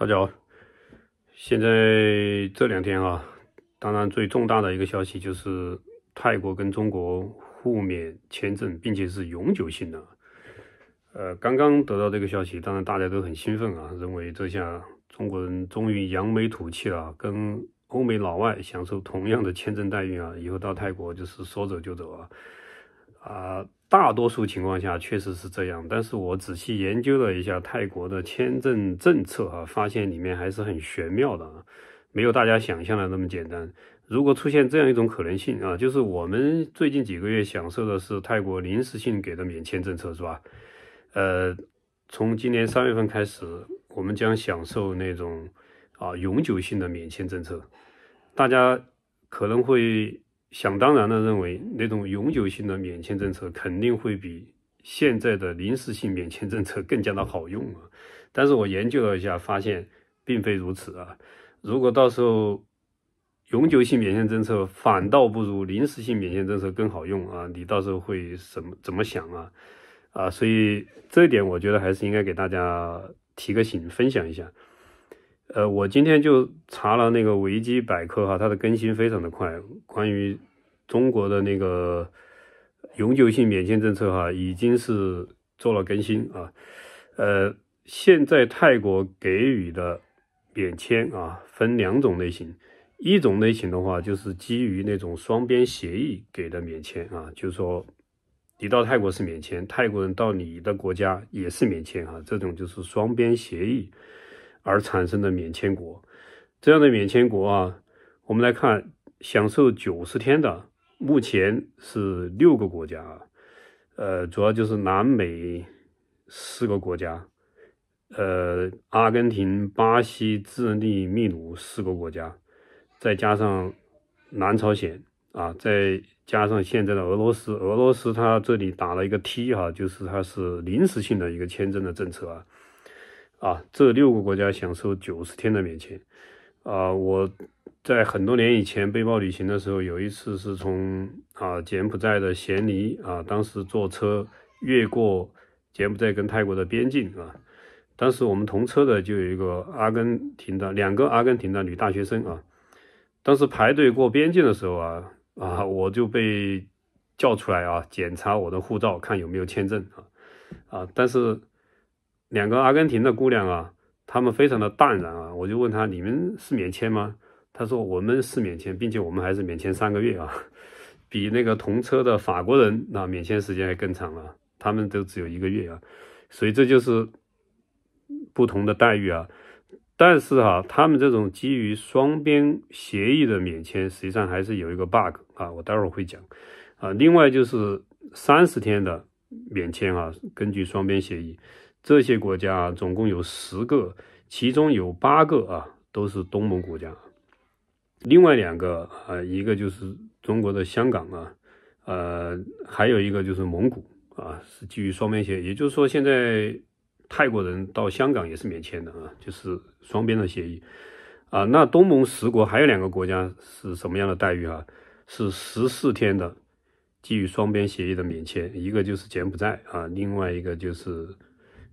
大家好，现在这两天啊，当然最重大的一个消息就是泰国跟中国互免签证，并且是永久性的。呃，刚刚得到这个消息，当然大家都很兴奋啊，认为这下中国人终于扬眉吐气了，跟欧美老外享受同样的签证待遇啊，以后到泰国就是说走就走啊，啊。大多数情况下确实是这样，但是我仔细研究了一下泰国的签证政策啊，发现里面还是很玄妙的，没有大家想象的那么简单。如果出现这样一种可能性啊，就是我们最近几个月享受的是泰国临时性给的免签政策，是吧？呃，从今年三月份开始，我们将享受那种啊永久性的免签政策，大家可能会。想当然的认为，那种永久性的免签政策肯定会比现在的临时性免签政策更加的好用啊。但是我研究了一下，发现并非如此啊。如果到时候永久性免签政策反倒不如临时性免签政策更好用啊，你到时候会什怎么想啊？啊，所以这一点我觉得还是应该给大家提个醒，分享一下。呃，我今天就查了那个维基百科哈，它的更新非常的快。关于中国的那个永久性免签政策哈，已经是做了更新啊。呃，现在泰国给予的免签啊，分两种类型，一种类型的话就是基于那种双边协议给的免签啊，就是说你到泰国是免签，泰国人到你的国家也是免签啊，这种就是双边协议。而产生的免签国，这样的免签国啊，我们来看享受九十天的，目前是六个国家啊，呃，主要就是南美四个国家，呃，阿根廷、巴西、智利、秘鲁四个国家，再加上南朝鲜啊，再加上现在的俄罗斯，俄罗斯它这里打了一个 T 哈，就是它是临时性的一个签证的政策啊。啊，这六个国家享受九十天的免签。啊，我在很多年以前背包旅行的时候，有一次是从啊柬埔寨的暹尼啊，当时坐车越过柬埔寨跟泰国的边境啊，当时我们同车的就有一个阿根廷的两个阿根廷的女大学生啊，当时排队过边境的时候啊啊，我就被叫出来啊，检查我的护照看有没有签证啊啊，但是。两个阿根廷的姑娘啊，她们非常的淡然啊，我就问她：你们是免签吗？她说：我们是免签，并且我们还是免签三个月啊，比那个同车的法国人啊免签时间还更长了，他们都只有一个月啊，所以这就是不同的待遇啊。但是哈，他们这种基于双边协议的免签，实际上还是有一个 bug 啊，我待会儿会讲啊。另外就是三十天的免签啊，根据双边协议。这些国家总共有十个，其中有八个啊都是东盟国家，另外两个啊，一个就是中国的香港啊，呃，还有一个就是蒙古啊，是基于双边协议，也就是说现在泰国人到香港也是免签的啊，就是双边的协议啊。那东盟十国还有两个国家是什么样的待遇啊？是十四天的基于双边协议的免签，一个就是柬埔寨啊，另外一个就是。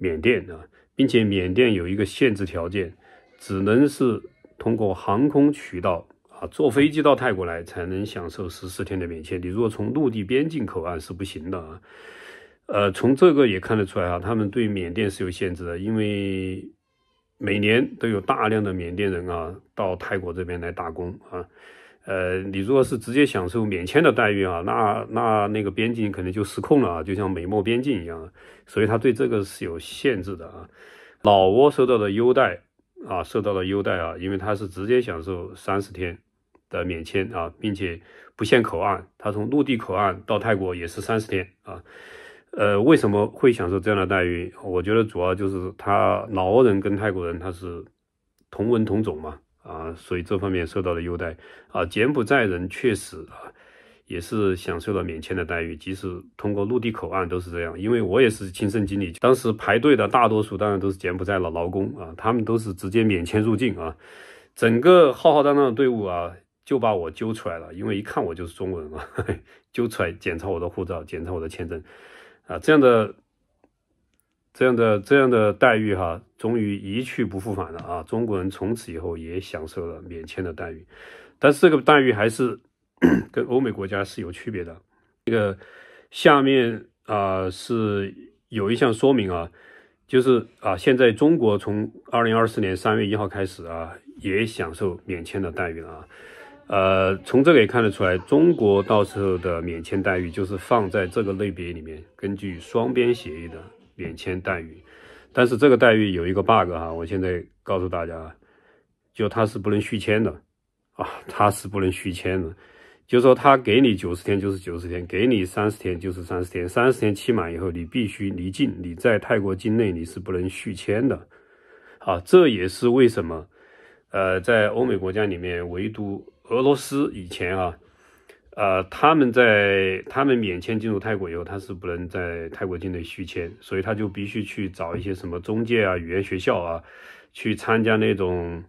缅甸啊，并且缅甸有一个限制条件，只能是通过航空渠道啊，坐飞机到泰国来才能享受十四天的免签。你如果从陆地边境口岸是不行的啊。呃，从这个也看得出来啊，他们对缅甸是有限制的，因为每年都有大量的缅甸人啊到泰国这边来打工啊。呃，你如果是直接享受免签的待遇啊，那那那个边境可能就失控了啊，就像美墨边境一样，所以他对这个是有限制的啊。老挝受到的优待啊，受到的优待啊，因为他是直接享受三十天的免签啊，并且不限口岸，他从陆地口岸到泰国也是三十天啊。呃，为什么会享受这样的待遇？我觉得主要就是他老挝人跟泰国人他是同文同种嘛。啊，所以这方面受到了优待啊，柬埔寨人确实啊，也是享受了免签的待遇，即使通过陆地口岸都是这样，因为我也是亲身经历，当时排队的大多数当然都是柬埔寨的劳工啊，他们都是直接免签入境啊，整个浩浩荡荡的队伍啊，就把我揪出来了，因为一看我就是中国人嘛，揪出来检查我的护照，检查我的签证啊，这样的。这样的这样的待遇哈，终于一去不复返了啊！中国人从此以后也享受了免签的待遇，但是这个待遇还是 跟欧美国家是有区别的。这个下面啊是有一项说明啊，就是啊，现在中国从二零二四年三月一号开始啊，也享受免签的待遇了啊。呃，从这个也看得出来，中国到时候的免签待遇就是放在这个类别里面，根据双边协议的。免签待遇，但是这个待遇有一个 bug 哈，我现在告诉大家，就它是不能续签的啊，它是不能续签的，就说它给你九十天就是九十天，给你三十天就是三十天，三十天期满以后你必须离境，你在泰国境内你是不能续签的，啊，这也是为什么，呃，在欧美国家里面唯独俄罗斯以前啊。呃，他们在他们免签进入泰国以后，他是不能在泰国境内续签，所以他就必须去找一些什么中介啊、语言学校啊，去参加那种，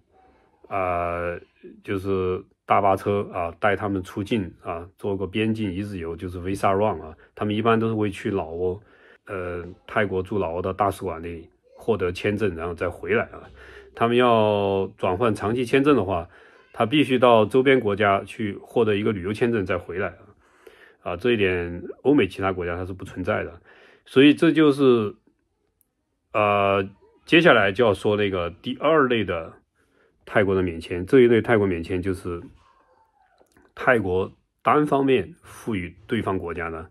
啊，就是大巴车啊，带他们出境啊，做个边境一日游，就是 visa run 啊。他们一般都是会去老挝，呃，泰国驻老挝的大使馆里获得签证，然后再回来啊。他们要转换长期签证的话。他必须到周边国家去获得一个旅游签证再回来啊，啊，这一点欧美其他国家它是不存在的，所以这就是，呃，接下来就要说那个第二类的泰国的免签，这一类泰国免签就是泰国单方面赋予对方国家的，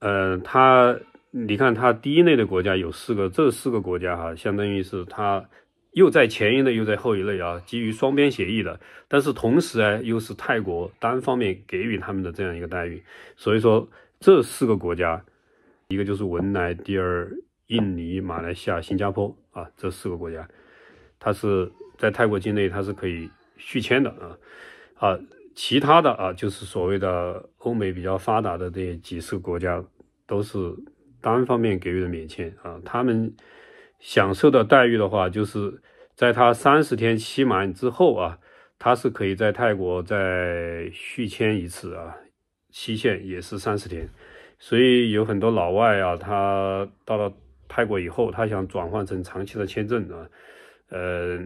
呃，它你看它第一类的国家有四个，这四个国家哈，相当于是它。又在前一类，又在后一类啊，基于双边协议的，但是同时呢，又是泰国单方面给予他们的这样一个待遇，所以说这四个国家，一个就是文莱、第二印尼、马来西亚、新加坡啊，这四个国家，它是在泰国境内它是可以续签的啊，啊，其他的啊，就是所谓的欧美比较发达的这几十个国家，都是单方面给予的免签啊，他们。享受的待遇的话，就是在他三十天期满之后啊，他是可以在泰国再续签一次啊，期限也是三十天。所以有很多老外啊，他到了泰国以后，他想转换成长期的签证啊，呃，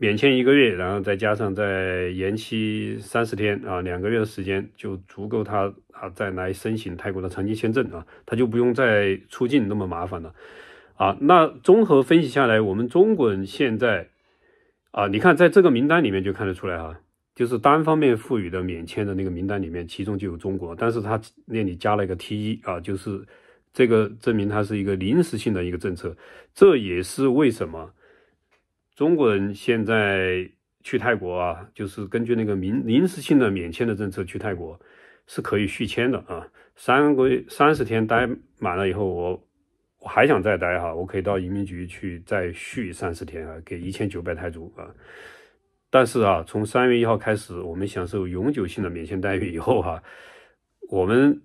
免签一个月，然后再加上再延期三十天啊，两个月的时间就足够他啊再来申请泰国的长期签证啊，他就不用再出境那么麻烦了。啊，那综合分析下来，我们中国人现在，啊，你看在这个名单里面就看得出来哈，就是单方面赋予的免签的那个名单里面，其中就有中国，但是它那里加了一个 T 一啊，就是这个证明它是一个临时性的一个政策，这也是为什么中国人现在去泰国啊，就是根据那个临临时性的免签的政策去泰国是可以续签的啊，三个月三十天待满了以后我。还想再待哈，我可以到移民局去再续三十天啊，给一千九百泰铢啊。但是啊，从三月一号开始，我们享受永久性的免签待遇以后哈，我们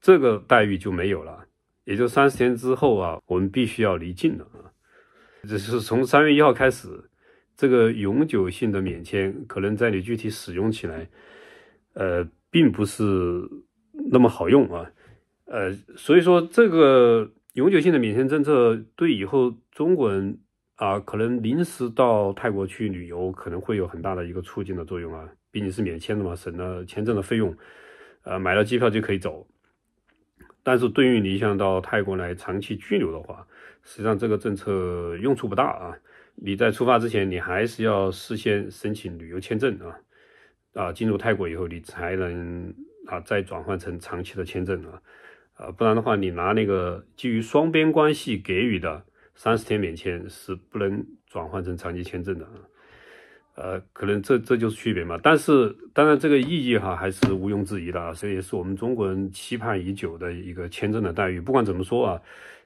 这个待遇就没有了，也就三十天之后啊，我们必须要离境了啊。这是从三月一号开始，这个永久性的免签可能在你具体使用起来，呃，并不是那么好用啊，呃，所以说这个。永久性的免签政策对以后中国人啊，可能临时到泰国去旅游可能会有很大的一个促进的作用啊，毕竟是免签的嘛，省了签证的费用，呃，买了机票就可以走。但是对于你想到泰国来长期居留的话，实际上这个政策用处不大啊。你在出发之前，你还是要事先申请旅游签证啊，啊，进入泰国以后，你才能啊再转换成长期的签证啊。啊，不然的话，你拿那个基于双边关系给予的三十天免签是不能转换成长期签证的啊。呃，可能这这就是区别嘛。但是当然，这个意义哈还是毋庸置疑的啊。这也是我们中国人期盼已久的一个签证的待遇。不管怎么说啊，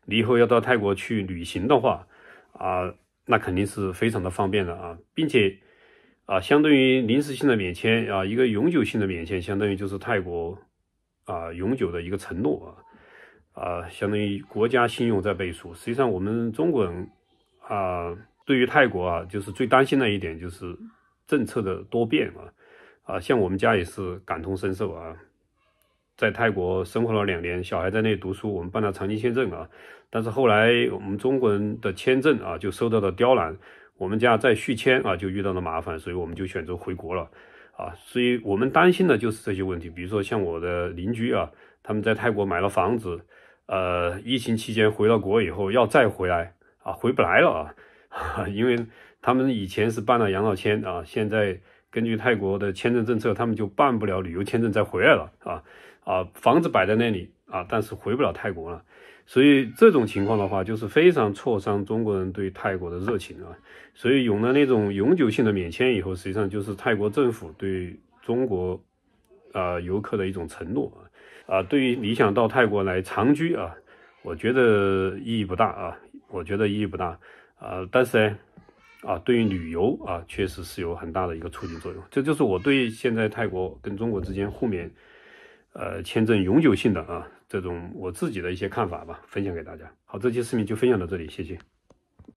你以后要到泰国去旅行的话啊，那肯定是非常的方便的啊。并且啊，相对于临时性的免签啊，一个永久性的免签，相当于就是泰国。啊，永久的一个承诺啊，啊，相当于国家信用在背书。实际上，我们中国人啊，对于泰国啊，就是最担心的一点就是政策的多变啊。啊，像我们家也是感同身受啊，在泰国生活了两年，小孩在那读书，我们办了长期签证啊，但是后来我们中国人的签证啊，就受到了刁难，我们家在续签啊，就遇到了麻烦，所以我们就选择回国了。啊，所以我们担心的就是这些问题，比如说像我的邻居啊，他们在泰国买了房子，呃，疫情期间回到国以后，要再回来啊，回不来了啊，因为他们以前是办了养老签啊，现在根据泰国的签证政策，他们就办不了旅游签证再回来了啊，啊，房子摆在那里啊，但是回不了泰国了。所以这种情况的话，就是非常挫伤中国人对泰国的热情啊。所以有了那种永久性的免签以后，实际上就是泰国政府对中国，啊游客的一种承诺啊。啊，对于你想到泰国来长居啊，我觉得意义不大啊。我觉得意义不大啊。但是呢，啊，对于旅游啊，确实是有很大的一个促进作用。这就是我对现在泰国跟中国之间互免，呃，签证永久性的啊。这种我自己的一些看法吧，分享给大家。好，这期视频就分享到这里，谢谢。